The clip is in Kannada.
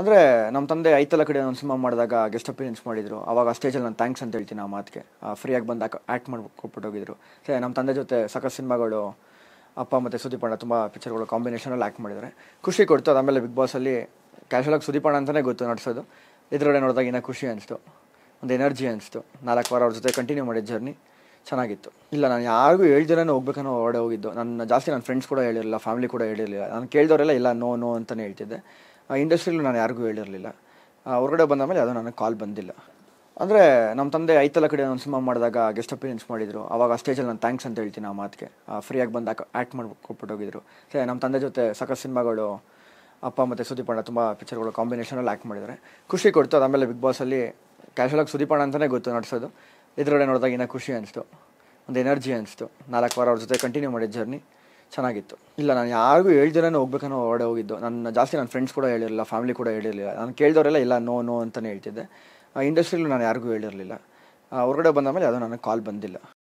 ಅಂದರೆ ನಮ್ಮ ತಂದೆ ಐತಲ ಕಡೆ ಒಂದು ಸಿನಿಮಾ ಮಾಡಿದಾಗ ಗೆಸ್ಟ್ ಅಪಿಯರೆನ್ಸ್ ಮಾಡಿದರು ಆವಾಗ ಸ್ಟೇಜಲ್ಲಿ ನಾನು ಥ್ಯಾಂಕ್ಸ್ ಅಂತ ಹೇಳ್ತೀನಿ ಆ ಮಾತಿಗೆ ಫ್ರೀಯಾಗಿ ಬಂದು ಆ್ಯಕ್ಟ್ ಮಾಡಿ ಕೊಟ್ಬಿಟ್ಟು ಹೋಗಿದ್ರು ಸರಿ ನಮ್ಮ ತಂದೆ ಜೊತೆ ಸಾಕಷ್ಟು ಸಿನಿಮಾಗಳು ಅಪ್ಪ ಮತ್ತು ಸುದೀಪಣ್ಣ ತುಂಬ ಪಿಕ್ಚರ್ಗಳು ಕಾಂಬಿನೇಷನಲ್ಲಿ ಆ್ಯಕ್ಟ್ ಮಾಡಿದರೆ ಖುಷಿ ಕೊಡ್ತು ಆಮೇಲೆ ಬಿಗ್ ಬಾಸಲ್ಲಿ ಕ್ಯಾಶುವಲಾಗಿ ಸುದೀಪಣ್ಣ ಅಂತಲೇ ಗೊತ್ತು ನಡೆಸೋದು ಎದುರುಗಡೆ ನೋಡಿದಾಗ ಇನ್ನೂ ಖುಷಿ ಅನಿಸ್ತು ಒಂದು ಎನರ್ಜಿ ಅನಿಸ್ತು ನಾಲ್ಕು ವಾರ ಅವ್ರ ಜೊತೆ ಕಂಟಿನ್ಯೂ ಮಾಡಿದ ಜರ್ನಿ ಚೆನ್ನಾಗಿತ್ತು ಇಲ್ಲ ನಾನು ಯಾರಿಗೂ ಹೇಳ್ದಿರೇ ಹೋಗ್ಬೇಕನ್ನೋ ಹೊರಡೆ ಹೋಗಿದ್ದು ನನ್ನ ಜಾಸ್ತಿ ನನ್ನ ಫ್ರೆಂಡ್ಸ್ ಕೂಡ ಹೇಳಿರಲಿಲ್ಲ ಫ್ಯಾಮಿಲಿ ಕೂಡ ಹೇಳಿರಲಿಲ್ಲ ನಾನು ಕೇಳಿದವರೆಲ್ಲ ಇಲ್ಲ ನೋ ನೋ ಅಂತಲೇ ಹೇಳ್ತಿದ್ದೆ ಇಂಡಸ್ಟ್ರಿಯಲ್ಲಿ ನಾನು ಯಾರಿಗೂ ಹೇಳಿರಲಿಲ್ಲ ಹೊರಗಡೆ ಬಂದ ಮೇಲೆ ಅದು ನನಗೆ ಕಾಲ್ ಬಂದಿಲ್ಲ ಅಂದರೆ ನಮ್ಮ ತಂದೆ ಐತಲ ಕಡೆ ಒಂದು ಸಿನಿಮಾ ಮಾಡಿದಾಗ ಗೆಸ್ಟ್ ಅಪಿಯರೆನ್ಸ್ ಮಾಡಿದರು ಆವಾಗ ಆ ಸ್ಟೇಜಲ್ಲಿ ನಾನು ಥ್ಯಾಂಕ್ಸ್ ಅಂತ ಹೇಳ್ತೀನಿ ಆ ಮಾತಿಗೆ ಫ್ರೀಯಾಗಿ ಬಂದು ಆ್ಯಕ್ಟ್ ಮಾಡಿ ಹೋಗಿದ್ರು ಸರಿ ನಮ್ಮ ತಂದೆ ಜೊತೆ ಸಖತ್ ಸಿನಿಮಾಗಳು ಅಪ್ಪ ಮತ್ತು ಸುದೀಪಣ್ಣ ತುಂಬ ಪಿಕ್ಚರ್ಗಳು ಕಾಂಬಿನೇಷನಲ್ಲಿ ಆ್ಯಕ್ಟ್ ಮಾಡಿದ್ದಾರೆ ಖುಷಿ ಕೊಡ್ತು ಆಮೇಲೆ ಬಿಗ್ ಬಾಸಲ್ಲಿ ಕ್ಯಾಶುವಲಾಗಿ ಸುದೀಪಣ್ಣ ಅಂತಲೇ ಗೊತ್ತು ನಡೆಸೋದು ಇದರೊಡೆ ನೋಡಿದಾಗ ಇನ್ನೂ ಖುಷಿ ಅನಿಸ್ತು ಒಂದು ಎನರ್ಜಿ ಅನಿಸ್ತು ನಾಲ್ಕು ವಾರ ಅವ್ರ ಜೊತೆ ಕಂಟಿನ್ಯೂ ಮಾಡಿದ ಜರ್ನಿ ಚೆನ್ನಾಗಿತ್ತು ಇಲ್ಲ ನಾನು ಯಾರಿಗೂ ಹೇಳಿದ್ರೆ ಹೋಗ್ಬೇಕನ್ನೋ ಹೊರಡೆ ಹೋಗಿದ್ದು ನನ್ನ ಜಾಸ್ತಿ ನನ್ನ ಫ್ರೆಂಡ್ಸ್ ಕೂಡ ಹೇಳಿರಲಿಲ್ಲ ಫ್ಯಾಮಿಲಿ ಕೂಡ ಹೇಳಿರಲಿಲ್ಲ ನಾನು ಕೇಳಿದವರೆಲ್ಲ ಇಲ್ಲ ನೋ ನೋ ಅಂತಲೇ ಹೇಳ್ತಿದ್ದೆ ಇಂಡಸ್ಟ್ರಿಲೂ ನಾನು ಯಾರಿಗೂ ಹೇಳಿರಲಿಲ್ಲ ಹೊರಗಡೆ ಬಂದ ಮೇಲೆ ಯಾವುದೂ ನನಗೆ ಕಾಲ್ ಬಂದಿಲ್ಲ